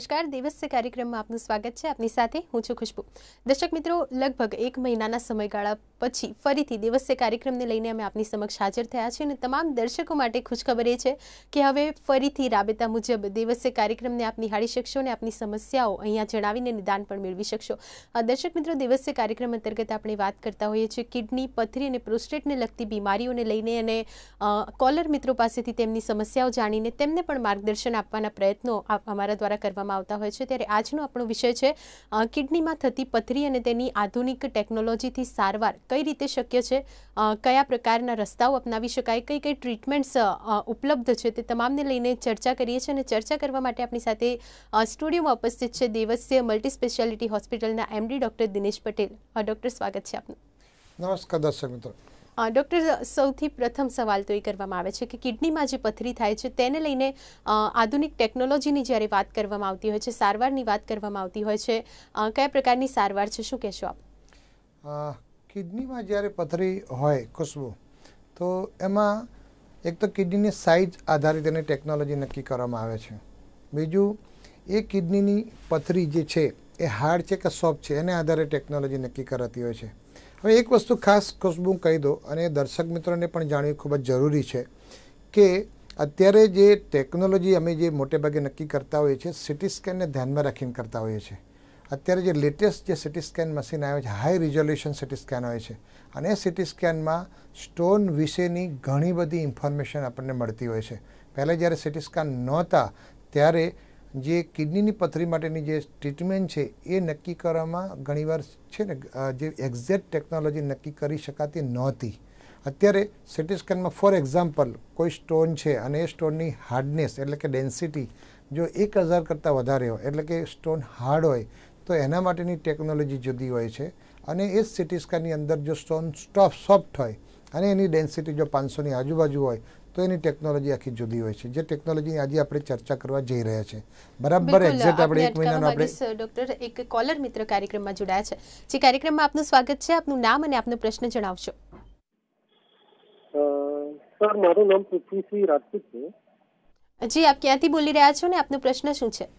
નમસ્કાર દિવસ કાર્યક્રમમાં આપનું સ્વાગત છે આપની સાથે હું છું ખુશ્બુ દર્શક મિત્રો લગભગ એક મહિનાના સમયગાળા પછી ફરીથી દિવસે કાર્યક્રમને લઈને અમે આપની સમક્ષ હાજર થયા છીએ અને તમામ દર્શકો માટે ખુશખબર એ છે કે હવે ફરીથી રાબેતા મુજબ દિવસે કાર્યક્રમને આપ નિહાળી શકશો અને આપની સમસ્યાઓ અહીંયા જણાવીને નિદાન પણ મેળવી શકશો દર્શક મિત્રો દિવસે કાર્યક્રમ અંતર્ગત આપણે વાત કરતા હોઈએ છીએ કિડની પથરી અને પ્રોસ્ટેટને લગતી બીમારીઓને લઈને અને કોલર મિત્રો પાસેથી તેમની સમસ્યાઓ જાણીને તેમને પણ માર્ગદર્શન આપવાના પ્રયત્નો અમારા દ્વારા કરવામાં આવતા હોય છે ત્યારે આજનો આપણો વિષય છે કિડનીમાં થતી પથરી અને તેની આધુનિક ટેકનોલોજીથી સારવાર કઈ રીતે શક્ય છે કયા પ્રકારના રસ્તાઓ અપનાવી શકાય કઈ કઈ ટ્રીટમેન્ટ્સ ઉપલબ્ધ છે તે તમામને લઈને ચર્ચા કરીએ છીએ અને ચર્ચા કરવા માટે આપણી સાથે સ્ટુડિયોમાં ઉપસ્થિત છે દેવસ્ય મલ્ટી સ્પેશિયાલિટી હોસ્પિટલના MD doctor Dinesh Patel doctor સ્વાગત છે આપનું નમસ્કાર દર્શક મિત્રો ડૉક્ટર સૌથી પ્રથમ સવાલ તો એ કરવામાં આવે છે કે કિડનીમાં જે પથરી થાય છે તેને લઈને આધુનિક ટેકનોલોજીની જ્યારે વાત કરવામાં આવતી હોય છે સારવારની વાત કરવામાં આવતી હોય છે કયા પ્રકારની સારવાર છે શું કહેશો આપ કિડનીમાં જ્યારે પથરી હોય ખુશ્બુ તો એમાં એક તો કિડનીની સાઇઝ આધારિત એની ટેકનોલોજી નક્કી કરવામાં આવે છે બીજું એ કિડનીની પથરી જે છે એ હાર્ડ છે કે સોફ્ટ છે એને આધારે ટેકનોલોજી નક્કી કરાતી હોય છે હવે એક વસ્તુ ખાસ ખુશ્બુ કહી દો અને દર્શક મિત્રોને પણ જાણવી ખૂબ જ જરૂરી છે કે અત્યારે જે ટેકનોલોજી અમે જે મોટે ભાગે નક્કી કરતા હોઈએ છીએ સિટી સ્કેનને ધ્યાનમાં રાખીને કરતા હોઈએ છીએ અત્યારે જે લેટેસ્ટ જે સિટી સ્કેન મશીન આવે છે હાઈ રિઝોલ્યુશન સિટી સ્કેન હોય છે અને એ સિટી સ્કેનમાં સ્ટોન વિશેની ઘણી બધી ઇન્ફોર્મેશન આપણને મળતી હોય છે પહેલાં જ્યારે સિટી સ્કેન નહોતા ત્યારે જે કિડનીની પથરી માટેની જે ટ્રીટમેન્ટ છે એ નક્કી કરવામાં ઘણીવાર છે ને જે એક્ઝેક્ટ ટેકનોલોજી નક્કી કરી શકાતી નહોતી અત્યારે સિટી સ્કેનમાં ફોર એક્ઝામ્પલ કોઈ સ્ટોન છે અને એ સ્ટોનની હાર્ડનેસ એટલે કે ડેન્સિટી જો એક હજાર કરતાં વધારે હોય એટલે કે સ્ટોન હાર્ડ હોય તો એના માટેની ટેકનોલોજી જુદી હોય છે અને એ સિટી સ્કેનની અંદર જો સ્ટોન સ્ટોફ સોફ્ટ હોય અને એની ડેન્સિટી જો પાંચસોની આજુબાજુ હોય તો એની ટેકનોલોજી આખી જુદી હોય છે જે ટેકનોલોજી આજે આપણે ચર્ચા કરવા જઈ રહ્યા છે બરાબર એક્ઝેક્ટ આપણે એક મહિનાનો આપણે ડોક્ટર એક કોલર મિત્ર કાર્યક્રમમાં જોડાયા છે જે કાર્યક્રમમાં આપનું સ્વાગત છે આપનું નામ અને આપનો પ્રશ્ન જણાવશો સર મારું નામ પૃથ્વીસિંહ રાજપૂત છે જી આપ ક્યાંથી બોલી રહ્યા છો ને આપનો પ્રશ્ન શું છે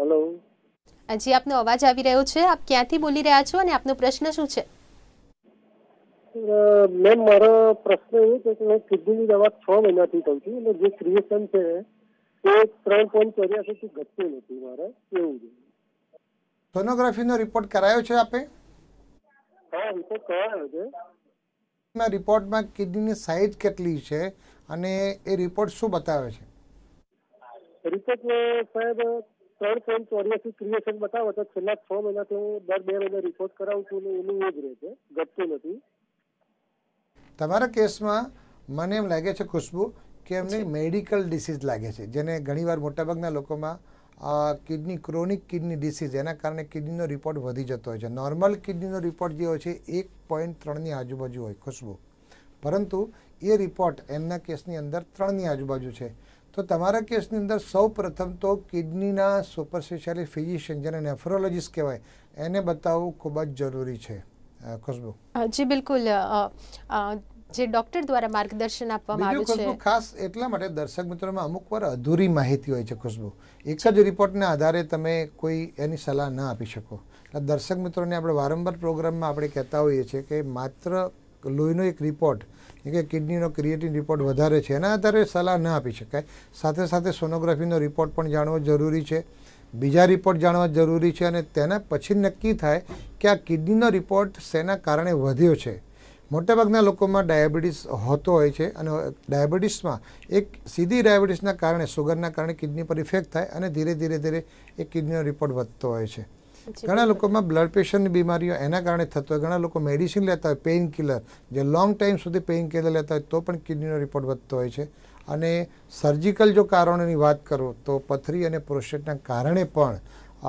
હેલો જી આપનો અવાજ આવી રહ્યો છે આપ ક્યાંથી બોલી રહ્યા છો અને આપનો પ્રશ્ન શું છે મેમ મારો પ્રશ્ન એ છે કે મેં કિડનીની દવા છ મહિનાથી કહું છું અને જે ક્રિએશન છે તે ત્રણ પોઈન્ટ ચોર્યાસીથી ઘટતું નથી મારે એવું છે સોનોગ્રાફીનો રિપોર્ટ કરાયો છે આપે હા રિપોર્ટ કરાયો છે રિપોર્ટમાં કિડનીની સાઇઝ કેટલી છે અને એ રિપોર્ટ શું બતાવે છે રિપોર્ટમાં સાહેબ ત્રણ પોઈન્ટ ચોર્યાસી ક્રિએશન બતાવો તો છેલ્લા છ મહિનાથી હું દર બે મહિને રિપોર્ટ કરાવું છું ને એનું એ જ રહે છે ઘટતું નથી તમારા કેસમાં મને એમ લાગે છે ખુશ્બુ કે એમને મેડિકલ ડિસીઝ લાગે છે જેને ઘણીવાર મોટાભાગના લોકોમાં કિડની ક્રોનિક કિડની ડિસીઝ એના કારણે કિડનીનો રિપોર્ટ વધી જતો હોય છે નોર્મલ કિડનીનો રિપોર્ટ જે હોય છે એક પોઈન્ટ ત્રણની આજુબાજુ હોય ખુશ્બુ પરંતુ એ રિપોર્ટ એમના કેસની અંદર ત્રણની આજુબાજુ છે તો તમારા કેસની અંદર સૌ પ્રથમ તો કિડનીના સુપર સ્પેશિયાલિસ્ટ ફિઝિશિયન જેને નેફ્રોલોજીસ્ટ કહેવાય એને બતાવવું ખૂબ જ જરૂરી છે ખુશ્બુ જી બિલકુલ જે ડોક્ટર દ્વારા માર્ગદર્શન આપવામાં આવે છે ખાસ એટલા માટે દર્શક મિત્રોમાં અમુક વાર અધૂરી માહિતી હોય છે ખુશ્બુ એક જ રિપોર્ટના આધારે તમે કોઈ એની સલાહ ના આપી શકો એટલે દર્શક મિત્રોને આપણે વારંવાર પ્રોગ્રામમાં આપણે કહેતા હોઈએ છીએ કે માત્ર લોહીનો એક રિપોર્ટ કે કિડનીનો ક્રિએટિન રિપોર્ટ વધારે છે એના આધારે સલાહ ન આપી શકાય સાથે સાથે સોનોગ્રાફીનો રિપોર્ટ પણ જાણવો જરૂરી છે બીજા રિપોર્ટ જાણવા જરૂરી છે અને તેના પછી નક્કી થાય કે આ કિડનીનો રિપોર્ટ શેના કારણે વધ્યો છે મોટાભાગના લોકોમાં ડાયાબિટીસ હોતો હોય છે અને ડાયાબિટીસમાં એક સીધી ડાયાબિટીસના કારણે સુગરના કારણે કિડની પર ઇફેક્ટ થાય અને ધીરે ધીરે ધીરે એ કિડનીનો રિપોર્ટ વધતો હોય છે ઘણા લોકોમાં બ્લડ પ્રેશરની બીમારીઓ એના કારણે થતો હોય ઘણા લોકો મેડિસિન લેતા હોય પેઇન કિલર જે લોંગ ટાઈમ સુધી પેઇન કિલર લેતા હોય તો પણ કિડનીનો રિપોર્ટ વધતો હોય છે અને સર્જિકલ જો કારણોની વાત કરું તો પથરી અને પ્રોસ્ટેટના કારણે પણ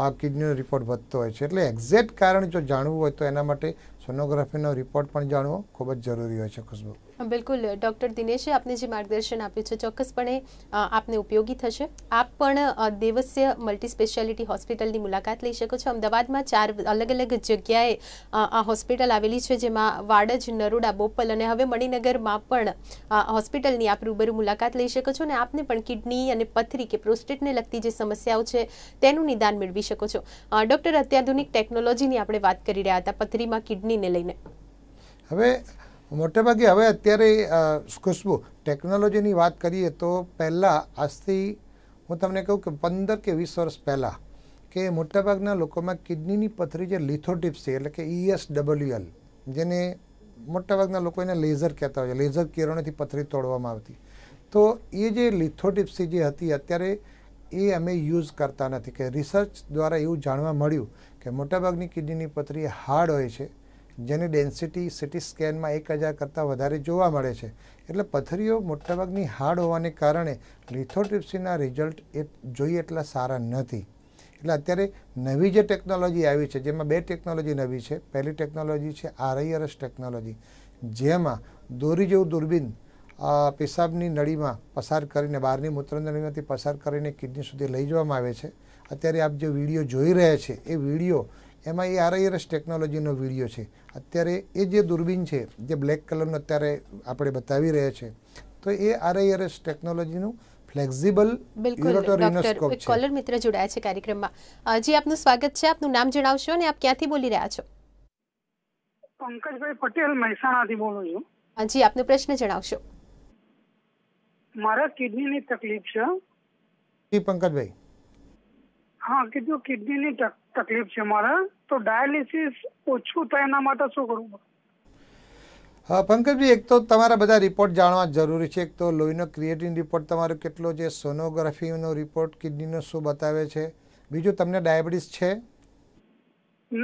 આ કિડનીનો રિપોર્ટ વધતો હોય છે એટલે એક્ઝેક્ટ કારણ જો જાણવું હોય તો એના માટે સોનોગ્રાફીનો રિપોર્ટ પણ જાણવો ખૂબ જ જરૂરી હોય છે ખુશબુ બિલકુલ ડૉક્ટર દિનેશે આપને જે માર્ગદર્શન આપ્યું છે ચોક્કસપણે આપને ઉપયોગી થશે આપ પણ દેવસ્ય મલ્ટી સ્પેશિયાલિટી હોસ્પિટલની મુલાકાત લઈ શકો છો અમદાવાદમાં ચાર અલગ અલગ જગ્યાએ આ હોસ્પિટલ આવેલી છે જેમાં વાડજ નરોડા બોપલ અને હવે મણિનગરમાં પણ હોસ્પિટલની આપ રૂબરૂ મુલાકાત લઈ શકો છો અને આપને પણ કિડની અને પથરી કે પ્રોસ્ટેટને લગતી જે સમસ્યાઓ છે તેનું નિદાન મેળવી શકો છો ડૉક્ટર અત્યાધુનિક ટેકનોલોજીની આપણે વાત કરી રહ્યા હતા પથરીમાં કિડનીને લઈને હવે મોટેભાગે હવે અત્યારે ખુશ્બુ ટેકનોલોજીની વાત કરીએ તો પહેલાં આજથી હું તમને કહું કે પંદર કે વીસ વર્ષ પહેલાં કે મોટાભાગના લોકોમાં કિડનીની પથરી જે લિથોટિપ્સ છે એટલે કે ઈએસડબલ્યુએલ જેને મોટાભાગના લોકો એને લેઝર કહેતા હોય છે લેઝર કિરણોથી પથરી તોડવામાં આવતી તો એ જે લિથોટિપ્સી જે હતી અત્યારે એ અમે યુઝ કરતા નથી કે રિસર્ચ દ્વારા એવું જાણવા મળ્યું કે મોટાભાગની કિડનીની પથરી હાર્ડ હોય છે જેની ડેન્સિટી સિટી સ્કેનમાં એક હજાર કરતાં વધારે જોવા મળે છે એટલે પથરીઓ મોટાભાગની હાર્ડ હોવાને કારણે લિથોટ્રિપ્સીના રિઝલ્ટ એ જોઈએ એટલા સારા નથી એટલે અત્યારે નવી જે ટેકનોલોજી આવી છે જેમાં બે ટેકનોલોજી નવી છે પહેલી ટેકનોલોજી છે આરઆઈઆરએસ ટેકનોલોજી જેમાં દોરી જેવું દૂરબીન પેશાબની નળીમાં પસાર કરીને બહારની મૂત્રનળીમાંથી પસાર કરીને કિડની સુધી લઈ જવામાં આવે છે અત્યારે આપ જે વિડીયો જોઈ રહ્યા છે એ વિડીયો એમાં એ આરઆઈઆરએસ ટેકનોલોજીનો વિડીયો છે અત્યારે એ જે દૂરબીન છે જે બ્લેક કલરનો અત્યારે આપણે બતાવી રહ્યા છે તો એ આરઆઈઆરએસ ટેકનોલોજીનું ફ્લેક્સિબલ બિલકુલ ડોક્ટર કોલર મિત્ર જોડાયા છે કાર્યક્રમમાં જી આપનું સ્વાગત છે આપનું નામ જણાવશો અને આપ ક્યાંથી બોલી રહ્યા છો પંકજભાઈ પટેલ મહેસાણાથી બોલું છું જી આપનો પ્રશ્ન જણાવશો મારા કિડનીની તકલીફ છે જી પંકજભાઈ હા કીધું કિડનીની તકલીફ તકલીફ છે મારે તો ડાયાલિસિસ ઓછું થાય એના માટે શું કરવું પંકજભાઈ એક તો તમારા બધા રિપોર્ટ જાણવા જરૂરી છે એક તો લોહીનો ક્રિએટિન રિપોર્ટ તમારો કેટલો છે સોનોગ્રાફીનો રિપોર્ટ કિડનીનો શું બતાવે છે બીજું તમને ડાયાબિટીસ છે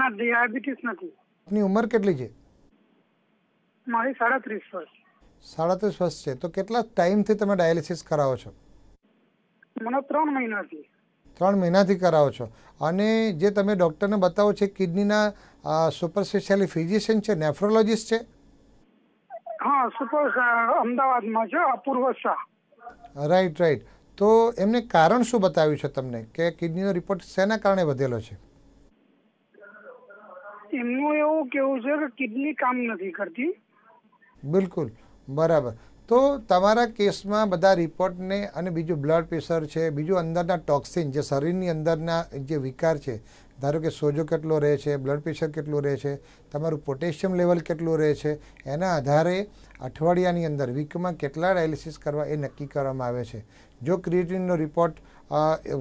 ના ડાયાબિટીસ નથી આપની ઉંમર કેટલી છે મારી સાડત્રીસ વર્ષ સાડત્રીસ વર્ષ છે તો કેટલા ટાઈમથી તમે ડાયાલિસિસ કરાવો છો મને ત્રણ મહિનાથી ત્રણ મહિનાથી કરાવો છો અને જે તમે ડૉક્ટરને બતાવો છે કિડનીના સુપર સ્પેશિયાલી ફિઝિશિયન છે નેફ્રોલોજિસ્ટ છે હા સુપર અમદાવાદમાં છે અપૂર્વ શાહ રાઈટ રાઈટ તો એમને કારણ શું બતાવ્યું છે તમને કે કિડનીનો રિપોર્ટ શેના કારણે વધેલો છે એમનું એવું કેવું છે કે કિડની કામ નથી કરતી બિલકુલ બરાબર તો તમારા કેસમાં બધા રિપોર્ટને અને બીજું બ્લડ પ્રેશર છે બીજું અંદરના ટોક્સિન જે શરીરની અંદરના જે વિકાર છે ધારો કે સોજો કેટલો રહે છે બ્લડ પ્રેશર કેટલું રહે છે તમારું પોટેશિયમ લેવલ કેટલું રહે છે એના આધારે અઠવાડિયાની અંદર વીકમાં કેટલા ડાયાલિસિસ કરવા એ નક્કી કરવામાં આવે છે જો ક્રિએટિનનો રિપોર્ટ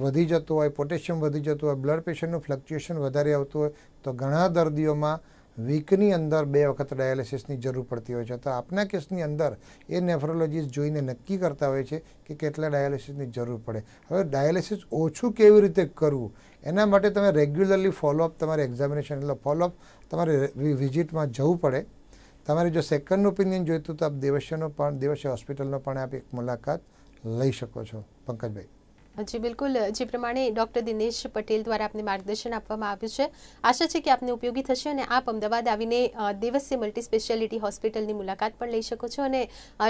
વધી જતો હોય પોટેશિયમ વધી જતું હોય બ્લડ પ્રેશરનું ફ્લક્ચ્યુએશન વધારે આવતું હોય તો ઘણા દર્દીઓમાં વીકની અંદર બે વખત ડાયાલિસિસની જરૂર પડતી હોય છે તો આપના કેસની અંદર એ નેફ્રોલોજીસ્ટ જોઈને નક્કી કરતા હોય છે કે કેટલા ડાયાલિસિસની જરૂર પડે હવે ડાયાલિસિસ ઓછું કેવી રીતે કરવું એના માટે તમે રેગ્યુલરલી ફોલોઅપ તમારે એક્ઝામિનેશન એટલે ફોલોઅપ તમારે વિઝિટમાં જવું પડે તમારે જો સેકન્ડ ઓપિનિયન જોઈતું તો આપ દેવસ્યનો પણ દેવસ્ય હોસ્પિટલનો પણ આપ એક મુલાકાત લઈ શકો છો પંકજભાઈ જી બિલકુલ જે પ્રમાણે ડોક્ટર દિનેશ પટેલ દ્વારા આપને માર્ગદર્શન આપવામાં આવ્યું છે આશા છે કે આપને ઉપયોગી થશે અને આપ અમદાવાદ આવીને દિવસે મલ્ટી સ્પેશિયાલિટી હોસ્પિટલની મુલાકાત પણ લઈ શકો છો અને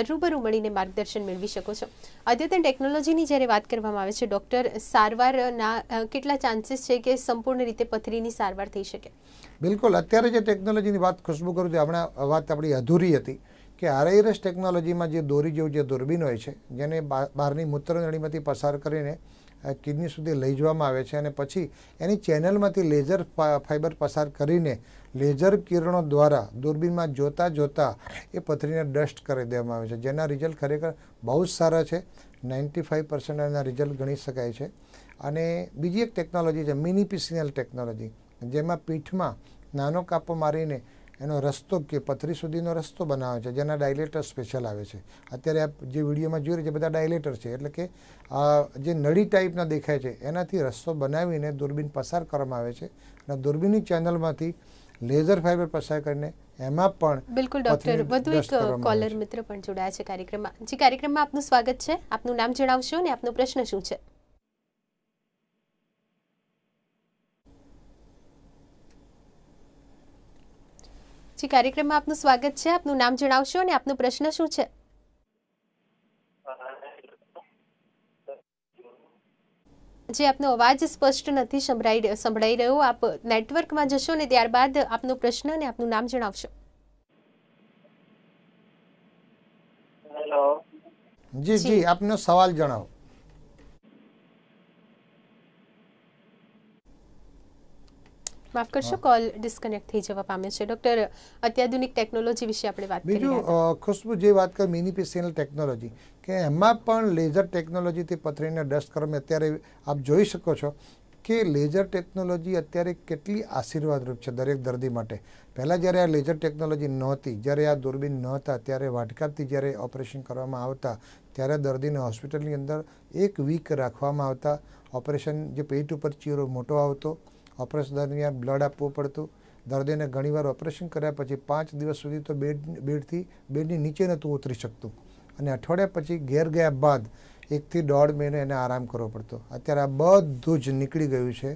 રૂબરૂ મળીને માર્ગદર્શન મેળવી શકો છો અદ્યતન ટેકનોલોજીની જ્યારે વાત કરવામાં આવે છે ડોક્ટર સારવારના કેટલા ચાન્સીસ છે કે સંપૂર્ણ રીતે પથરીની સારવાર થઈ શકે બિલકુલ અત્યારે જે ટેકનોલોજીની વાત ખુશ્બુ કરું છું હમણાં વાત આપણી અધૂરી હતી કે આરઆઈએરએસ ટેકનોલોજીમાં જે દોરી જેવું જે દૂરબીન હોય છે જેને બહારની મૂત્રનળીમાંથી પસાર કરીને કિડની સુધી લઈ જવામાં આવે છે અને પછી એની ચેનલમાંથી લેઝર ફાઇબર પસાર કરીને લેઝર કિરણો દ્વારા દૂરબીનમાં જોતા જોતા એ પથરીને ડસ્ટ કરી દેવામાં આવે છે જેના રિઝલ્ટ ખરેખર બહુ જ સારા છે નાઇન્ટી ફાઇવ પર્સન્ટ એના રિઝલ્ટ ગણી શકાય છે અને બીજી એક ટેકનોલોજી છે મિની પિસિનલ ટેકનોલોજી જેમાં પીઠમાં નાનો કાપો મારીને એનો રસ્તો કે પથરી સુધીનો રસ્તો બનાવે છે જેના ડાયલેટર સ્પેશિયલ આવે છે અત્યારે આપ જે વિડીયોમાં જોઈ રહ્યા છે બધા ડાયલેટર છે એટલે કે જે નળી ટાઈપના દેખાય છે એનાથી રસ્તો બનાવીને દૂરબીન પસાર કરવામાં આવે છે અને દૂરબીનની ચેનલમાંથી લેઝર ફાઇબર પસાર કરીને એમાં પણ બિલકુલ ડોક્ટર વધુ એક કોલર મિત્ર પણ જોડાયા છે કાર્યક્રમમાં જે કાર્યક્રમમાં આપનું સ્વાગત છે આપનું નામ જણાવશો અને આપનો પ્રશ્ન શું છે જી કાર્યક્રમમાં આપનું સ્વાગત છે આપનું નામ જણાવશો અને આપનો પ્રશ્ન શું છે જે આપનો અવાજ સ્પષ્ટ નથી સંભળાઈ સંભળાઈ રહ્યો આપ નેટવર્કમાં જશો ને ત્યારબાદ આપનો પ્રશ્ન અને આપનું નામ જણાવશો જી જી આપનો સવાલ જણાવો માફ કરશો કોલ ડિસ્કનેક્ટ થઈ જવા પામે છે ડોક્ટર અત્યાધુનિક ટેકનોલોજી વિશે આપણે વાત કરી બીજું ખુશ્બુ જે વાત કરી મિનિપેશિયલ ટેકનોલોજી કે એમાં પણ લેઝર ટેકનોલોજીથી પથરીને ડસ્ટ કરવામાં અત્યારે આપ જોઈ શકો છો કે લેઝર ટેકનોલોજી અત્યારે કેટલી આશીર્વાદરૂપ છે દરેક દર્દી માટે પહેલાં જ્યારે આ લેઝર ટેકનોલોજી નહોતી જ્યારે આ દૂરબીન નહોતા ત્યારે વાટકાથી જ્યારે ઓપરેશન કરવામાં આવતા ત્યારે દર્દીને હોસ્પિટલની અંદર એક વીક રાખવામાં આવતા ઓપરેશન જે પેટ ઉપર ચીરો મોટો આવતો ઓપરેશન દરમિયાન બ્લડ આપવું પડતું દર્દીને ઘણીવાર ઓપરેશન કર્યા પછી પાંચ દિવસ સુધી તો બેડ બેડથી બેડની નીચે નહોતું ઉતરી શકતું અને અઠવાડિયા પછી ઘેર ગયા બાદ એકથી દોઢ મહિને એને આરામ કરવો પડતો અત્યારે આ બધું જ નીકળી ગયું છે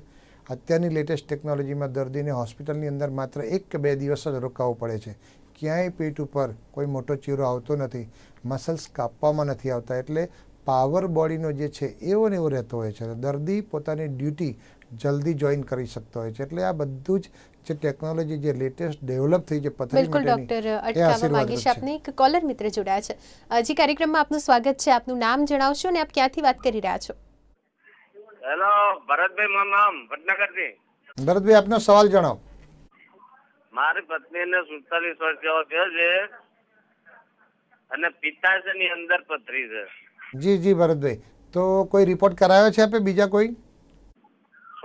અત્યારની લેટેસ્ટ ટેકનોલોજીમાં દર્દીને હોસ્પિટલની અંદર માત્ર એક કે બે દિવસ જ રોકાવવું પડે છે ક્યાંય પેટ ઉપર કોઈ મોટો ચીરો આવતો નથી મસલ્સ કાપવામાં નથી આવતા એટલે પાવર બોડીનો જે છે એવો ને એવો રહેતો હોય છે દર્દી પોતાની ડ્યુટી જલ્દી જોઈન કરી શકતો હોય છે એટલે આ બધું જ જે ટેકનોલોજી જે લેટેસ્ટ ડેવલપ થઈ છે પથરી બિલકુલ ડોક્ટર અટકાવવા માંગીશ આપને એક કોલર મિત્ર જોડાયા છે જી કાર્યક્રમમાં આપનું સ્વાગત છે આપનું નામ જણાવશો અને આપ ક્યાંથી વાત કરી રહ્યા છો હેલો ભરતભાઈ મારું નામ વડનગરથી ભરતભાઈ આપનો સવાલ જણાવો મારી પત્નીને સુડતાલીસ વર્ષ જેવો થયો છે અને પિત્તાશયની અંદર પથરી છે જી જી ભરતભાઈ તો કોઈ રિપોર્ટ કરાયો છે આપે બીજા કોઈ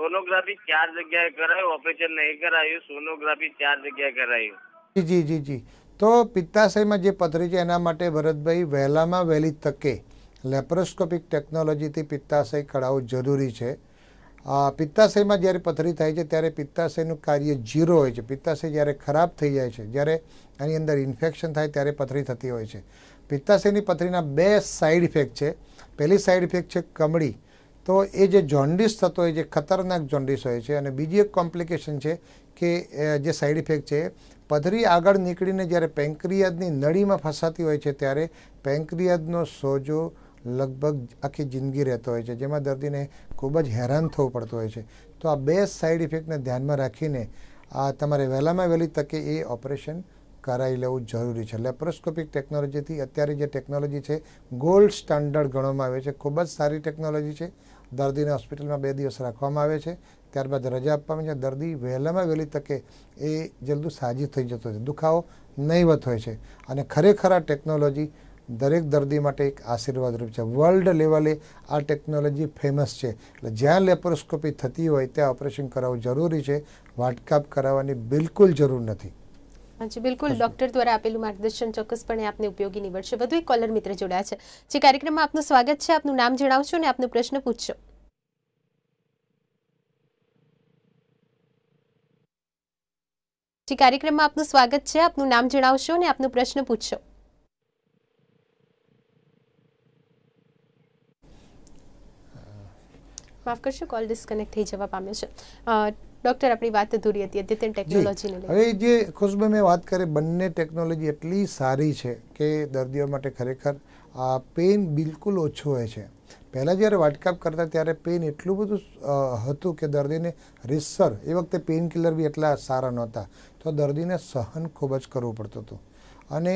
સોનોગ્રાફી ચાર જગ્યાએ કરાયું ઓપરેશન નહીં કરાયું સોનોગ્રાફી ચાર જગ્યાએ કરાયું જી જી જી તો પિત્તાશયમાં જે પથરી છે એના માટે ભરતભાઈ વહેલામાં વહેલી તકે લેપ્રોસ્કોપિક ટેકનોલોજીથી પિત્તાશય કઢાવવું જરૂરી છે પિત્તાશયમાં જ્યારે પથરી થાય છે ત્યારે પિત્તાશયનું કાર્ય ઝીરો હોય છે પિત્તાશય જ્યારે ખરાબ થઈ જાય છે જ્યારે એની અંદર ઇન્ફેક્શન થાય ત્યારે પથરી થતી હોય છે પિત્તાશયની પથરીના બે સાઈડ ઇફેક્ટ છે પહેલી સાઇડ ઇફેક્ટ છે કમળી તો એ જે જોન્ડિસ થતો હોય જે ખતરનાક જોન્ડિસ હોય છે અને બીજી એક કોમ્પ્લિકેશન છે કે જે સાઈડ ઇફેક્ટ છે પથરી આગળ નીકળીને જ્યારે પેન્ક્રિયાદની નળીમાં ફસાતી હોય છે ત્યારે પેન્ક્રિયાદનો સોજો લગભગ આખી જિંદગી રહેતો હોય છે જેમાં દર્દીને ખૂબ જ હેરાન થવું પડતું હોય છે તો આ બે સાઇડ ઇફેક્ટને ધ્યાનમાં રાખીને આ તમારે વહેલામાં વહેલી તકે એ ઓપરેશન કરાવી લેવું જરૂરી છે લેપ્રોસ્કોપિક ટેકનોલોજીથી અત્યારે જે ટેકનોલોજી છે ગોલ્ડ સ્ટાન્ડર્ડ ગણવામાં આવે છે ખૂબ જ સારી ટેકનોલોજી છે દર્દીને હોસ્પિટલમાં બે દિવસ રાખવામાં આવે છે ત્યારબાદ રજા આપવામાં છે દર્દી વહેલામાં વહેલી તકે એ જલ્દી સાજી થઈ જતો છે દુખાવો નહીવત હોય છે અને ખરેખર આ ટેકનોલોજી દરેક દર્દી માટે એક આશીર્વાદરૂપ છે વર્લ્ડ લેવલે આ ટેકનોલોજી ફેમસ છે એટલે જ્યાં લેપરોસ્કોપી થતી હોય ત્યાં ઓપરેશન કરાવવું જરૂરી છે વાટકાપ કરાવવાની બિલકુલ જરૂર નથી જી બિલકુલ ડોક્ટર દ્વારા આપેલું માર્ગદર્શન ચોક્કસપણે આપને ઉપયોગી નીવડશે વધુ એક કોલર મિત્ર જોડાયા છે જે કાર્યક્રમમાં આપનું સ્વાગત છે આપનું નામ જણાવશો અને આપનો પ્રશ્ન પૂછશો જી કાર્યક્રમમાં આપનું સ્વાગત છે આપનું નામ જણાવશો અને આપનો પ્રશ્ન પૂછશો માફ કરશો કોલ ડિસ્કનેક્ટ થઈ જવા પામ્યો છે ડોક્ટર આપણી વાત અધૂરી હતી અદ્યતન ટેકનોલોજીને હવે જે ખુશબુ મેં વાત કરી બંને ટેકનોલોજી એટલી સારી છે કે દર્દીઓ માટે ખરેખર આ પેઇન બિલકુલ ઓછો હોય છે પહેલાં જ્યારે વાટકાપ કરતા ત્યારે પેઇન એટલું બધું હતું કે દર્દીને રીસર એ વખતે પેઇન કિલર બી એટલા સારા નહોતા તો દર્દીને સહન ખૂબ જ કરવું પડતું હતું અને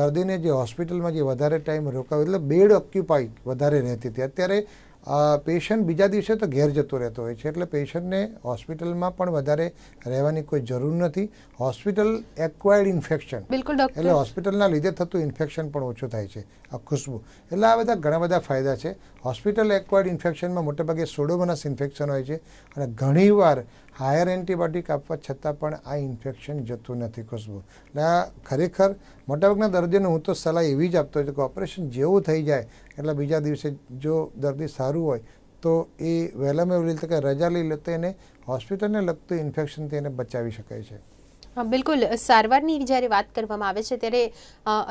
દર્દીને જે હોસ્પિટલમાં જે વધારે ટાઈમ રોકાવ એટલે બેડ ઓક્યુપાઈ વધારે રહેતી હતી અત્યારે પેશન્ટ બીજા દિવસે તો ઘેર જતો રહેતો હોય છે એટલે પેશન્ટને હોસ્પિટલમાં પણ વધારે રહેવાની કોઈ જરૂર નથી હોસ્પિટલ એક્વાયર્ડ ઇન્ફેક્શન એટલે હોસ્પિટલના લીધે થતું ઇન્ફેક્શન પણ ઓછું થાય છે આ ખુશ્બુ એટલે આ બધા ઘણા બધા ફાયદા છે હોસ્પિટલ એક્વાયર્ડ ઇન્ફેક્શનમાં મોટેભાગે સોડોમોનાસ ઇન્ફેક્શન હોય છે અને ઘણીવાર હાયર એન્ટીબાયોટિક આપવા છતાં પણ આ ઇન્ફેક્શન જતું નથી ખુશ્બુ એટલે ખરેખર મોટાભાગના દર્દીઓને હું તો સલાહ એવી જ આપતો છું કે ઓપરેશન જેવું થઈ જાય એટલે બીજા દિવસે જો દર્દી સારું હોય તો એ વહેલામાં એવી રીતે કે રજા લઈ લેતો એને હોસ્પિટલને લગતું ઇન્ફેક્શનથી એને બચાવી શકાય છે બિલકુલ સારવારની જ્યારે વાત કરવામાં આવે છે ત્યારે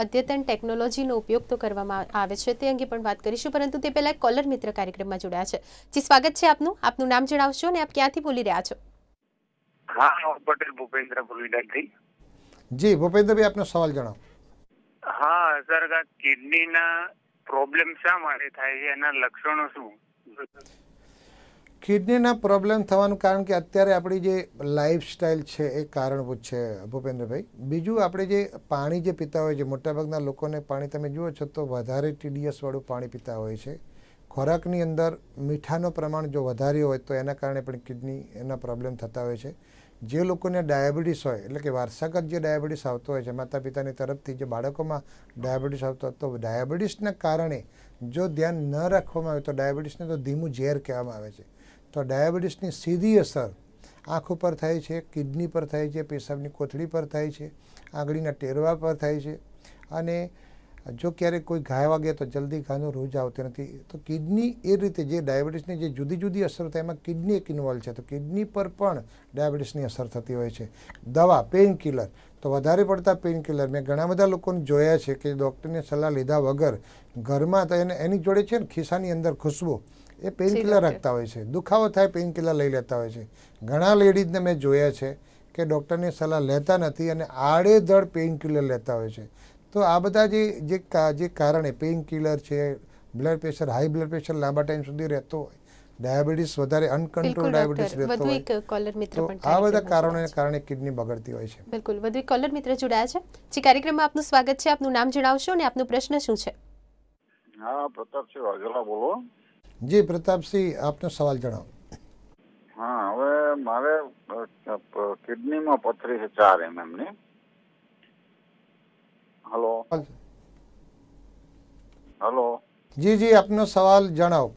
અદ્યતન ટેકનોલોજીનો ઉપયોગ તો કરવામાં આવે છે તે અંગે પણ વાત કરીશું પરંતુ તે પહેલાં કોલર મિત્ર કાર્યક્રમમાં જોડાયા છે જે સ્વાગત છે આપનું આપનું નામ જણાવશો અને આપ ક્યાંથી બોલી રહ્યા છો હા પટેલ ભૂપેન્દ્ર બોલી જી ભૂપેન્દ્રભાઈ આપનો સવાલ જણાવો હા સર કિડનીના પ્રોબ્લેમ શા માટે થાય છે એના લક્ષણો શું કિડનીના પ્રોબ્લેમ થવાનું કારણ કે અત્યારે આપણી જે લાઈફસ્ટાઈલ છે એ કારણભૂત છે ભૂપેન્દ્રભાઈ બીજું આપણે જે પાણી જે પીતા હોય છે મોટાભાગના લોકોને પાણી તમે જુઓ છો તો વધારે ટીડીએસવાળું પાણી પીતા હોય છે ખોરાકની અંદર મીઠાનો પ્રમાણ જો વધારે હોય તો એના કારણે પણ કિડની એના પ્રોબ્લેમ થતા હોય છે જે લોકોને ડાયાબિટીસ હોય એટલે કે વારસાગત જે ડાયાબિટીસ આવતો હોય છે માતા પિતાની તરફથી જે બાળકોમાં ડાયાબિટીસ આવતો તો ડાયાબિટીસના કારણે જો ધ્યાન ન રાખવામાં આવે તો ડાયાબિટીસને તો ધીમું ઝેર કહેવામાં આવે છે તો ડાયાબિટીસની સીધી અસર આંખ ઉપર થાય છે કિડની પર થાય છે પેશાબની કોથળી પર થાય છે આંગળીના ટેરવા પર થાય છે અને જો ક્યારેક કોઈ ઘાય વાગ્યા તો જલ્દી ઘાનું રોજ આવતી નથી તો કિડની એ રીતે જે ડાયાબિટીસની જે જુદી જુદી અસર થાય એમાં કિડની એક ઇન્વોલ્વ છે તો કિડની પર પણ ડાયાબિટીસની અસર થતી હોય છે દવા પેઇન કિલર તો વધારે પડતા પેઇનકિલર મેં ઘણા બધા લોકોને જોયા છે કે ડૉક્ટરની સલાહ લીધા વગર ઘરમાં તો એને એની જોડે છે ને ખિસ્સાની અંદર ખુશ્બુ એ પેઇનકિલર રાખતા હોય છે દુખાવો થાય પેઇનકિલર લઈ લેતા હોય છે ઘણા લેડીઝને મેં જોયા છે કે ડૉક્ટરની સલાહ લેતા નથી અને આડેધડ પેઇનકિલર લેતા હોય છે તો આ બધા જે જે કારણે પેઇન કિલર છે blood pressure high blood pressure લાંબા ટાઈમ સુધી રહેતો હોય ડાયાબિટીસ વધારે અનકન્ટ્રોલ ડાયાબિટીસ રહેતો હોય કોલર આ બધા કારણોને કારણે કિડની બગડતી હોય છે બિલકુલ વધુ કોલર મિત્ર જોડાયા છે જે કાર્યક્રમમાં આપનું સ્વાગત છે આપનું નામ જણાવશો અને આપનો પ્રશ્ન શું છે હા પ્રતાપસિંહ વાઘેલા બોલો જી પ્રતાપસિંહ આપનો સવાલ જણાવો હા હવે મારે કિડનીમાં પથરી છે ચાર એમએમની હલો હલો જી જી આપનો સવાલ જણાવો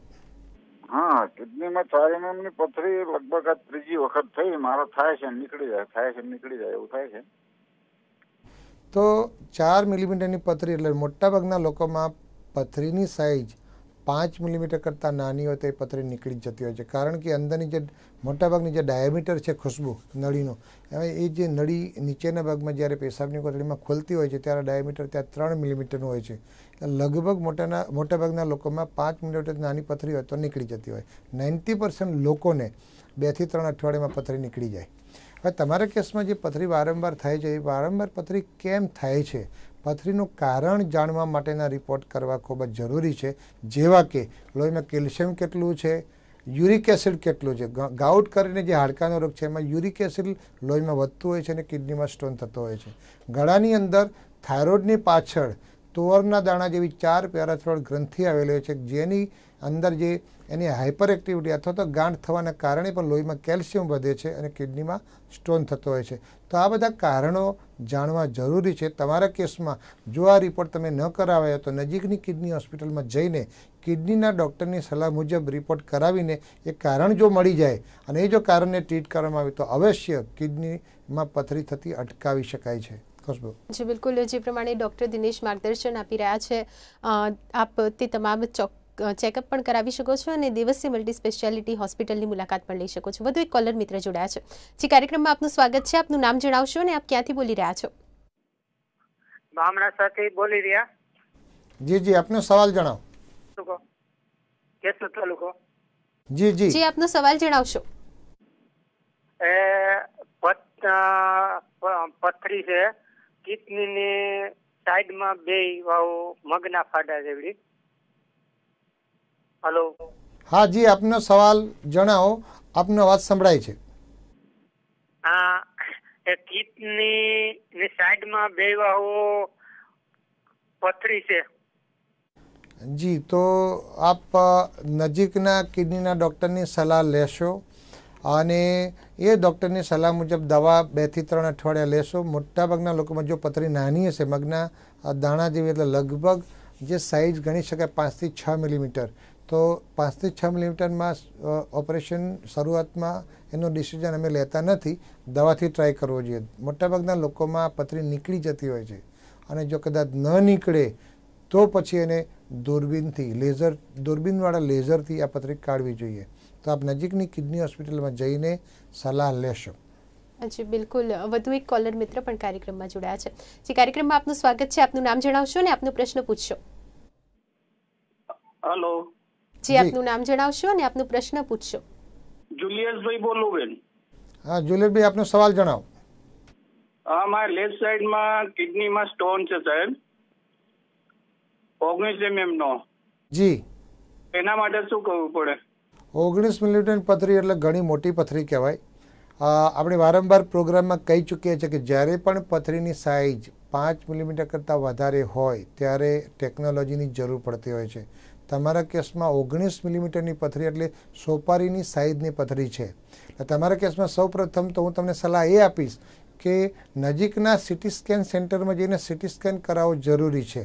હા કિડનીમાં ચાર એમએમની પથરી લગભગ આ ત્રીજી વખત થઈ મારો થાય છે નીકળી જાય થાય છે નીકળી જાય એવું થાય છે તો ચાર મિલીમીટરની પથરી એટલે મોટાભાગના લોકોમાં પથરીની સાઈઝ પાંચ મિલીમીટર કરતાં નાની હોય તો એ પથરી નીકળી જતી હોય છે કારણ કે અંદરની જે મોટાભાગની જે ડાયામીટર છે ખુશ્બુ નળીનો એમાં એ જે નળી નીચેના ભાગમાં જ્યારે પેશાબની કોથળીમાં ખોલતી હોય છે ત્યારે ડાયામીટર ત્યાં ત્રણ મિલીમીટરનું હોય છે લગભગ મોટાના મોટાભાગના લોકોમાં પાંચ મિલીમીટર નાની પથરી હોય તો નીકળી જતી હોય નાઇન્ટી પર્સન્ટ લોકોને બેથી ત્રણ અઠવાડિયામાં પથરી નીકળી જાય હવે તમારા કેસમાં જે પથરી વારંવાર થાય છે એ વારંવાર પથરી કેમ થાય છે પથરીનું કારણ જાણવા માટેના રિપોર્ટ કરવા ખૂબ જ જરૂરી છે જેવા કે લોહીમાં કેલ્શિયમ કેટલું છે યુરિક એસિડ કેટલું છે ગાઉટ કરીને જે હાડકાનો રોગ છે એમાં યુરિક એસિડ લોહીમાં વધતું હોય છે અને કિડનીમાં સ્ટોન થતો હોય છે ગળાની અંદર થાઇરોઇડની પાછળ તુવરના દાણા જેવી ચાર પેરાથ્રોડ ગ્રંથિ આવેલી હોય છે જેની અંદર જે એની હાઇપર એક્ટિવિટી અથવા તો ગાંઠ થવાના કારણે પણ લોહીમાં કેલ્શિયમ વધે છે અને કિડનીમાં સ્ટોન થતો હોય છે તો આ બધા કારણો જાણવા જરૂરી છે તમારા કેસમાં જો આ રિપોર્ટ તમે ન કરાવ્યા તો નજીકની કિડની હોસ્પિટલમાં જઈને કિડનીના ડૉક્ટરની સલાહ મુજબ રિપોર્ટ કરાવીને એ કારણ જો મળી જાય અને એ જો કારણને ટ્રીટ કરવામાં આવે તો અવશ્ય કિડનીમાં પથરી થતી અટકાવી શકાય છે ખુશબુ જી બિલકુલ જે પ્રમાણે ડૉક્ટર દિનેશ માર્ગદર્શન આપી રહ્યા છે આપ તે તમામ ચોક્કસ ચેકઅપ પણ કરાવી શકો છો અને દિવસે મલ્ટી સ્પેશિયાલિટી હોસ્પિટલની મુલાકાત પણ લઈ શકો છો વધુ એક કોલર મિત્ર જોડાયા છે જે કાર્યક્રમમાં આપનું સ્વાગત છે આપનું નામ જણાવશો અને આપ ક્યાંથી બોલી રહ્યા છો ભામણા સાથે બોલી રહ્યા જી જી આપનો સવાલ જણાવો કેસર તાલુકો જી જી જી આપનો સવાલ જણાવશો એ પથરી છે કિડનીની સાઈડમાં બે વાવ મગના ફાડા જેવડી હલો હા જી આપનો સવાલ જણાવો આપનો વાત સંભળાય છે આ કીટની સાઈડમાં બે વાહો પથરી છે જી તો આપ નજીકના કિડનીના ડૉક્ટરની સલાહ લેશો અને એ ડૉક્ટરની સલાહ મુજબ દવા બેથી ત્રણ અઠવાડિયા લેશો મોટાભાગના લોકોમાં જો પથરી નાની હશે મગના દાણા જેવી એટલે લગભગ જે સાઇઝ ગણી શકાય પાંચથી છ મિલીમીટર તો પાંચથી છ મિલિમીટરમાં ઓપરેશન શરૂઆતમાં એનું ડિસિઝન અમે લેતા નથી દવાથી ટ્રાય કરવો જોઈએ મોટાભાગના લોકોમાં પથરી નીકળી જતી હોય છે અને જો કદાચ ન નીકળે તો પછી એને દૂરબીનથી લેઝર દૂરબીનવાળા લેઝરથી આ પથરી કાઢવી જોઈએ તો આપ નજીકની કિડની હોસ્પિટલમાં જઈને સલાહ લેશો જી બિલકુલ વધુ એક કોલર મિત્ર પણ કાર્યક્રમમાં જોડાયા છે જે કાર્યક્રમમાં આપનું સ્વાગત છે આપનું નામ જણાવશો ને આપનો પ્રશ્ન પૂછશો હલો જી આપનું નામ જણાવશો અને આપનો પ્રશ્ન પૂછશો જુલિયસભાઈ બોલું બેન હા જુલિયસભાઈ આપનો સવાલ જણાવો હા મારા લેફ્ટ સાઈડમાં કિડનીમાં સ્ટોન છે સાહેબ ઓગણીસ એમએમ જી એના માટે શું કરવું પડે ઓગણીસ મિલિટન પથરી એટલે ઘણી મોટી પથરી કહેવાય આપણે વારંવાર પ્રોગ્રામમાં કહી ચૂકીએ છીએ કે જ્યારે પણ પથરીની સાઇઝ પાંચ મિલીમીટર કરતાં વધારે હોય ત્યારે ટેકનોલોજીની જરૂર પડતી હોય છે તમારા કેસમાં ઓગણીસ મિલીમીટરની પથરી એટલે સોપારીની સાઇઝની પથરી છે એટલે તમારા કેસમાં સૌપ્રથમ તો હું તમને સલાહ એ આપીશ કે નજીકના સિટી સ્કેન સેન્ટરમાં જઈને સિટી સ્કેન કરાવવો જરૂરી છે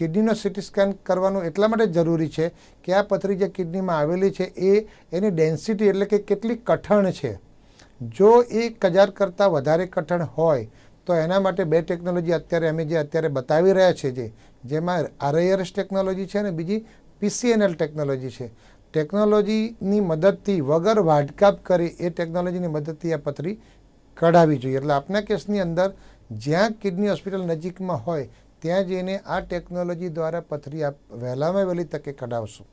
કિડનીનો સિટી સ્કેન કરવાનું એટલા માટે જરૂરી છે કે આ પથરી જે કિડનીમાં આવેલી છે એ એની ડેન્સિટી એટલે કે કેટલી કઠણ છે જો એક હજાર કરતાં વધારે કઠણ હોય તો એના માટે બે ટેકનોલોજી અત્યારે અમે જે અત્યારે બતાવી રહ્યા છીએ જેમાં આરઆઈઆરએસ ટેકનોલોજી છે અને બીજી પીસીએનએલ ટેકનોલોજી છે ટેકનોલોજીની મદદથી વગર વાટકાપ કરી એ ટેકનોલોજીની મદદથી આ પથરી કઢાવી જોઈએ એટલે આપના કેસની અંદર જ્યાં કિડની હોસ્પિટલ નજીકમાં હોય ત્યાં જઈને આ ટેકનોલોજી દ્વારા પથરી આપ વહેલામાં વહેલી તકે કઢાવશું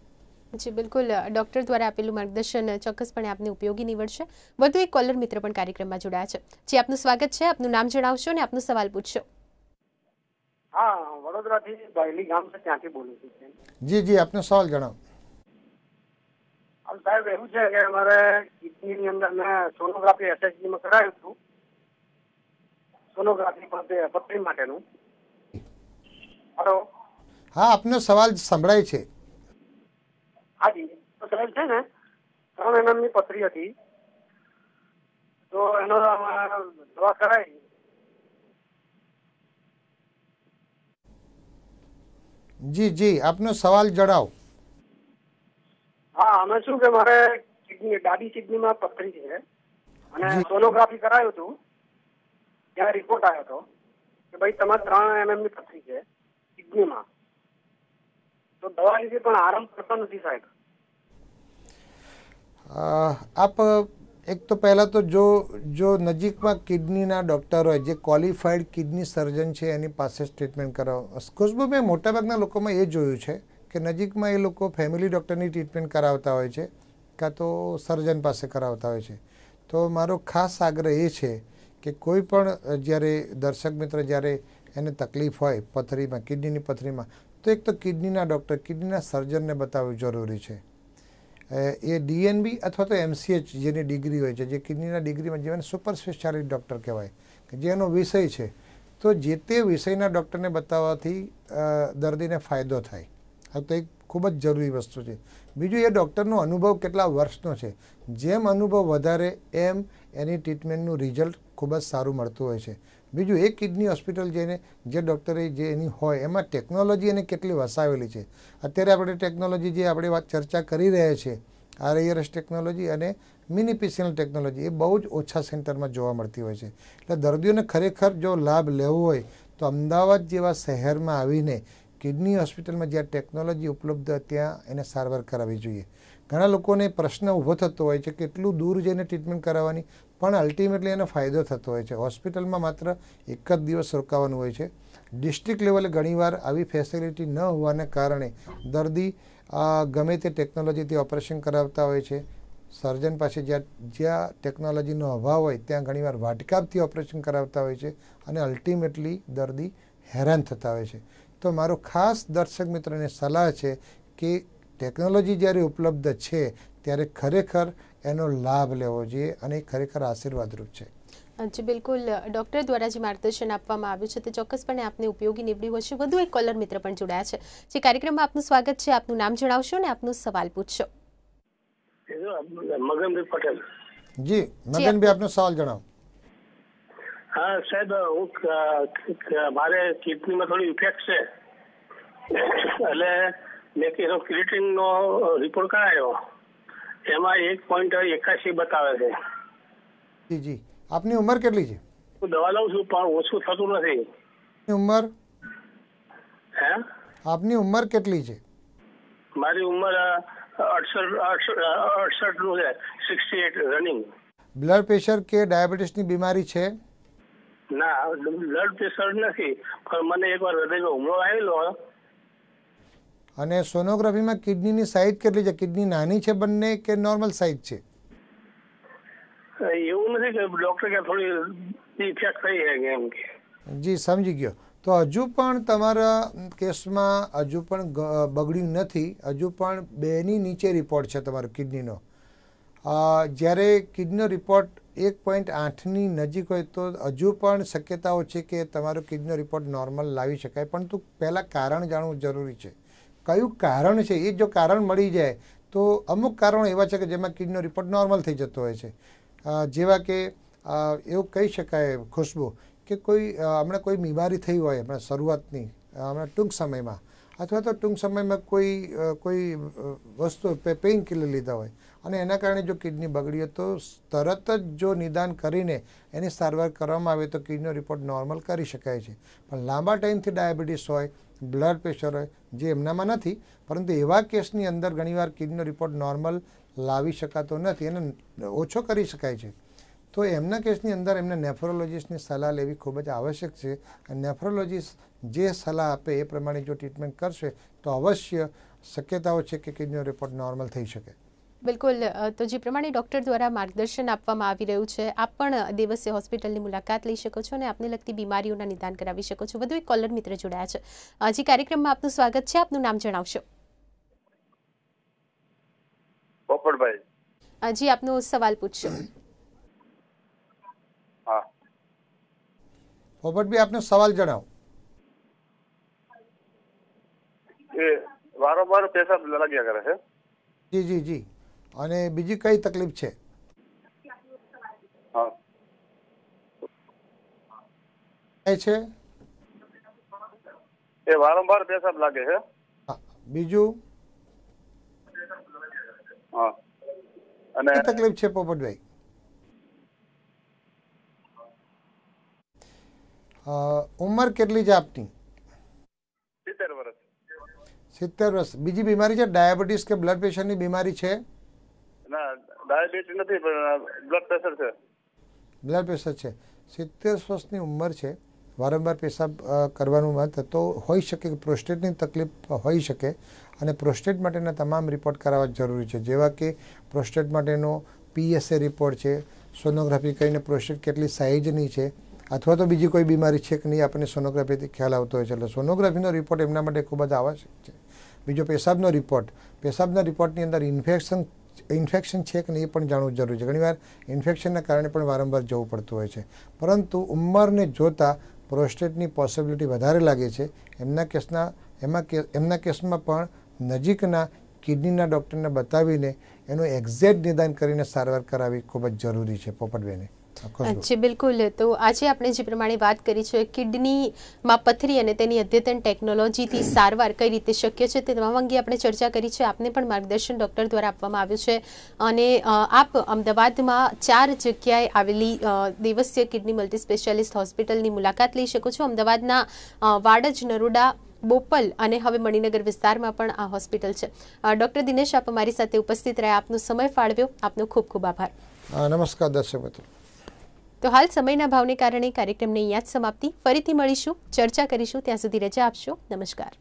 જી બિલકુલ ડોક્ટર દ્વારા આપેલું માર્ગદર્શન ચોક્કસપણે આપને ઉપયોગી નીવડશે વધુ એક કોલર મિત્ર પણ કાર્યક્રમમાં જોડાયા છે જે આપનું સ્વાગત છે આપનું નામ જણાવશો અને આપનો સવાલ પૂછશો હા વડોદરાથી બાયલી ગામ છે ત્યાંથી બોલું છું જી જી આપનો સવાલ જણાવો સાહેબ એવું છે કે અમારે કિડનીની અંદર મેં સોનોગ્રાફી એસએચજીમાં કરાવ્યું હતું સોનોગ્રાફી પત્રી માટેનું હેલો હા આપનો સવાલ સંભળાય છે હા જી તો સાહેબ છે ને ત્રણ એમએમની પથરી હતી તો એનો દવા કરાવી જી જી આપનો સવાલ જણાવો હા અમે શું કે મારે કિડની ડાબી કિડનીમાં પથરી છે અને સોનોગ્રાફી કરાયો હતું ત્યાં રિપોર્ટ આવ્યો હતો કે ભાઈ તમારે ત્રણ એમએમ ની પથરી છે માં તો દવા લીધી પણ આરામ થતો નથી સાહેબ આપ એક તો પહેલાં તો જો જો નજીકમાં કિડનીના ડૉક્ટર હોય જે ક્વોલિફાઈડ કિડની સર્જન છે એની પાસે જ ટ્રીટમેન્ટ કરાવો ખુશ્બુ મેં મોટાભાગના લોકોમાં એ જોયું છે કે નજીકમાં એ લોકો ફેમિલી ડૉક્ટરની ટ્રીટમેન્ટ કરાવતા હોય છે કાં તો સર્જન પાસે કરાવતા હોય છે તો મારો ખાસ આગ્રહ એ છે કે કોઈ પણ જ્યારે દર્શક મિત્ર જ્યારે એને તકલીફ હોય પથરીમાં કિડનીની પથરીમાં તો એક તો કિડનીના ડૉક્ટર કિડનીના સર્જનને બતાવવું જરૂરી છે એ ડીએનબી અથવા તો એમસીએચ જેની ડિગ્રી હોય છે જે કિડનીના ડિગ્રીમાં જેવાને સુપર સ્પેશિયાલિટી ડૉક્ટર કહેવાય કે જેનો વિષય છે તો જે તે વિષયના ડૉક્ટરને બતાવવાથી દર્દીને ફાયદો થાય આ તો એક ખૂબ જ જરૂરી વસ્તુ છે બીજું એ ડૉક્ટરનો અનુભવ કેટલા વર્ષનો છે જેમ અનુભવ વધારે એમ એની ટ્રીટમેન્ટનું રિઝલ્ટ ખૂબ જ સારું મળતું હોય છે બીજું એ કિડની હોસ્પિટલ જેને જે ડૉક્ટરે જે એની હોય એમાં ટેકનોલોજી એને કેટલી વસાવેલી છે અત્યારે આપણે ટેકનોલોજી જે આપણે વાત ચર્ચા કરી રહ્યા છીએ આરઆઈઆરએસ ટેકનોલોજી અને મિની પીસીએલ ટેકનોલોજી એ બહુ જ ઓછા સેન્ટરમાં જોવા મળતી હોય છે એટલે દર્દીઓને ખરેખર જો લાભ લેવો હોય તો અમદાવાદ જેવા શહેરમાં આવીને કિડની હોસ્પિટલમાં જ્યાં ટેકનોલોજી ઉપલબ્ધ ત્યાં એને સારવાર કરાવવી જોઈએ ઘણા લોકોને પ્રશ્ન ઊભો થતો હોય છે કેટલું દૂર જઈને ટ્રીટમેન્ટ કરાવવાની પણ અલ્ટિમેટલી એનો ફાયદો થતો હોય છે હોસ્પિટલમાં માત્ર એક જ દિવસ રોકાવાનું હોય છે ડિસ્ટ્રિક્ટ લેવલે ઘણીવાર આવી ફેસિલિટી ન હોવાને કારણે દર્દી ગમે તે ટેકનોલોજીથી ઓપરેશન કરાવતા હોય છે સર્જન પાસે જ્યાં જ્યાં ટેકનોલોજીનો અભાવ હોય ત્યાં ઘણીવાર વાટકાપથી ઓપરેશન કરાવતા હોય છે અને અલ્ટિમેટલી દર્દી હેરાન થતા હોય છે તો મારો ખાસ દર્શક મિત્રને સલાહ છે કે ટેકનોલોજી જ્યારે ઉપલબ્ધ છે ત્યારે ખરેખર એનો લાભ લેવો જોઈએ અને ખરેખર આશીર્વાદરૂપ છે જી બિલકુલ ડોક્ટર દ્વારા જે માર્ગદર્શન આપવામાં આવ્યું છે તે ચોક્કસપણે આપને ઉપયોગી નીવડ્યું હશે વધુ એક કોલર મિત્ર પણ જોડાયા છે જે કાર્યક્રમમાં આપનું સ્વાગત છે આપનું નામ જણાવશો અને આપનો સવાલ પૂછશો મગનભાઈ પટેલ જી મગનભાઈ આપનો સવાલ જણાવો હા સાહેબ હું મારે કિડનીમાં થોડી ઇફેક્ટ છે એટલે મેં કીધું ક્રિટિનનો રિપોર્ટ કરાયો એમાં એક પોઈન્ટ એકાસી બતાવે છે જી જી આપની ઉંમર કેટલી છે હું દવા લઉં છું પણ ઓછું થતું નથી ઉંમર હે આપની ઉંમર કેટલી છે મારી ઉંમર અડસઠ અડસઠ નું છે sixty eight running blood pressure કે ડાયાબિટીસ ની બીમારી છે ના બ્લડ પ્રેશર નથી પણ મને એકવાર હૃદયનો હુમલો આવેલો અને સોનોગ્રાફીમાં કિડનીની સાઇઝ કેટલી છે કિડની નાની છે બંને કે નોર્મલ સાઇઝ છે એવું નથી કે ડોક્ટર કે થોડી ઇફેક્ટ થઈ છે એમ કે જી સમજી ગયો તો હજુ પણ તમારા કેસમાં હજુ પણ બગડ્યું નથી હજુ પણ બેની નીચે રિપોર્ટ છે તમારો કિડનીનો જ્યારે કિડનીનો રિપોર્ટ એક પોઈન્ટ આઠની નજીક હોય તો હજુ પણ શક્યતાઓ છે કે તમારો કિડનીનો રિપોર્ટ નોર્મલ લાવી શકાય પણ તું પહેલાં કારણ જાણવું જરૂરી છે કયું કારણ છે એ જો કારણ મળી જાય તો અમુક કારણો એવા છે કે જેમાં કિડનો રિપોર્ટ નોર્મલ થઈ જતો હોય છે જેવા કે એવું કહી શકાય ખુશ્બુ કે કોઈ હમણાં કોઈ બીમારી થઈ હોય હમણાં શરૂઆતની હમણાં ટૂંક સમયમાં અથવા તો ટૂંક સમયમાં કોઈ કોઈ વસ્તુ પેઇન કિલર લીધા હોય અને એના કારણે જો કિડની બગડી હોય તો તરત જ જો નિદાન કરીને એની સારવાર કરવામાં આવે તો કિડનો રિપોર્ટ નોર્મલ કરી શકાય છે પણ લાંબા ટાઈમથી ડાયાબિટીસ હોય બ્લડ પ્રેશર હોય જે એમનામાં નથી પરંતુ એવા કેસની અંદર ઘણીવાર કિડનીનો રિપોર્ટ નોર્મલ લાવી શકાતો નથી એને ઓછો કરી શકાય છે તો એમના કેસની અંદર એમને નેફ્રોલોજીસ્ટની સલાહ લેવી ખૂબ જ આવશ્યક છે અને નેફ્રોલોજીસ્ટ જે સલાહ આપે એ પ્રમાણે જો ટ્રીટમેન્ટ કરશે તો અવશ્ય શક્યતાઓ છે કે કિડનીનો રિપોર્ટ નોર્મલ થઈ શકે બિલકુલ તો જે પ્રમાણે ડૉક્ટર દ્વારા માર્ગદર્શન આપવામાં આવી રહ્યું છે આપ પણ દેવસ્ય હોસ્પિટલની મુલાકાત લઈ શકો છો અને આપને લગતી બીમારીઓના નિદાન કરાવી શકો છો વધુ એક કોલર મિત્ર જોડાયા છે હજી કાર્યક્રમમાં આપનું સ્વાગત છે આપનું નામ જણાવશો પોપટભાઈ જી આપનો સવાલ પૂછશો પોપટભાઈ આપનો સવાલ જણાવો વારંવાર પેશાબ લાગ્યા કરે છે જી જી જી અને બીજી કઈ તકલીફ છે છે એ વારંવાર પેશાબ લાગે છે બીજું હા અને તકલીફ છે પોપટભાઈ ઉંમર કેટલી છે આપની સિત્તેર વર્ષ સિત્તેર વર્ષ બીજી બીમારી છે ડાયાબિટીસ કે બ્લડ પ્રેશરની બીમારી છે બ્લડ પ્રેશર છે બ્લડ પ્રેશર છે સિત્તેર વર્ષની ઉંમર છે વારંવાર પેશાબ કરવાનું મત તો હોઈ શકે કે પ્રોસ્ટેટની તકલીફ હોઈ શકે અને પ્રોસ્ટેટ માટેના તમામ રિપોર્ટ કરાવવા જરૂરી છે જેવા કે પ્રોસ્ટેટ માટેનો પીએસએ રિપોર્ટ છે સોનોગ્રાફી કરીને પ્રોસ્ટેટ કેટલી સાઇઝની છે અથવા તો બીજી કોઈ બીમારી છે કે નહીં આપણને સોનોગ્રાફીથી ખ્યાલ આવતો હોય છે એટલે સોનોગ્રાફીનો રિપોર્ટ એમના માટે ખૂબ જ આવશ્યક છે બીજો પેશાબનો રિપોર્ટ પેશાબના રિપોર્ટની અંદર ઇન્ફેક્શન ઇન્ફેક્શન છે કે નહીં એ પણ જાણવું જરૂરી છે ઘણીવાર ઇન્ફેક્શનના કારણે પણ વારંવાર જવું પડતું હોય છે પરંતુ ઉંમરને જોતાં પ્રોસ્ટેટની પોસિબિલિટી વધારે લાગે છે એમના કેસના એમાં કે એમના કેસમાં પણ નજીકના કિડનીના ડૉક્ટરને બતાવીને એનું એક્ઝેક્ટ નિદાન કરીને સારવાર કરાવી ખૂબ જ જરૂરી છે પોપટબેને જી બિલકુલ તો આજે આપણે જે પ્રમાણે વાત કરી છે કિડનીમાં પથરી અને તેની અદ્યતન ટેકનોલોજીથી સારવાર કઈ રીતે શક્ય છે તે તમામ અંગે આપણે ચર્ચા કરી છે આપને પણ માર્ગદર્શન ડૉક્ટર દ્વારા આપવામાં આવ્યું છે અને આપ અમદાવાદમાં ચાર જગ્યાએ આવેલી દિવસીય કિડની મલ્ટી સ્પેશિયાલિસ્ટ હોસ્પિટલની મુલાકાત લઈ શકો છો અમદાવાદના વાડજ નરોડા બોપલ અને હવે મણિનગર વિસ્તારમાં પણ આ હોસ્પિટલ છે ડૉક્ટર દિનેશ આપ અમારી સાથે ઉપસ્થિત રહ્યા આપનો સમય ફાળવ્યો આપનો ખૂબ ખૂબ આભાર નમસ્કાર દર્શક મિત્રો તો હાલ સમયના ભાવને કારણે કાર્યક્રમની યાદ સમાપ્તિ ફરીથી મળીશું ચર્ચા કરીશું ત્યાં સુધી રજા આપશો નમસ્કાર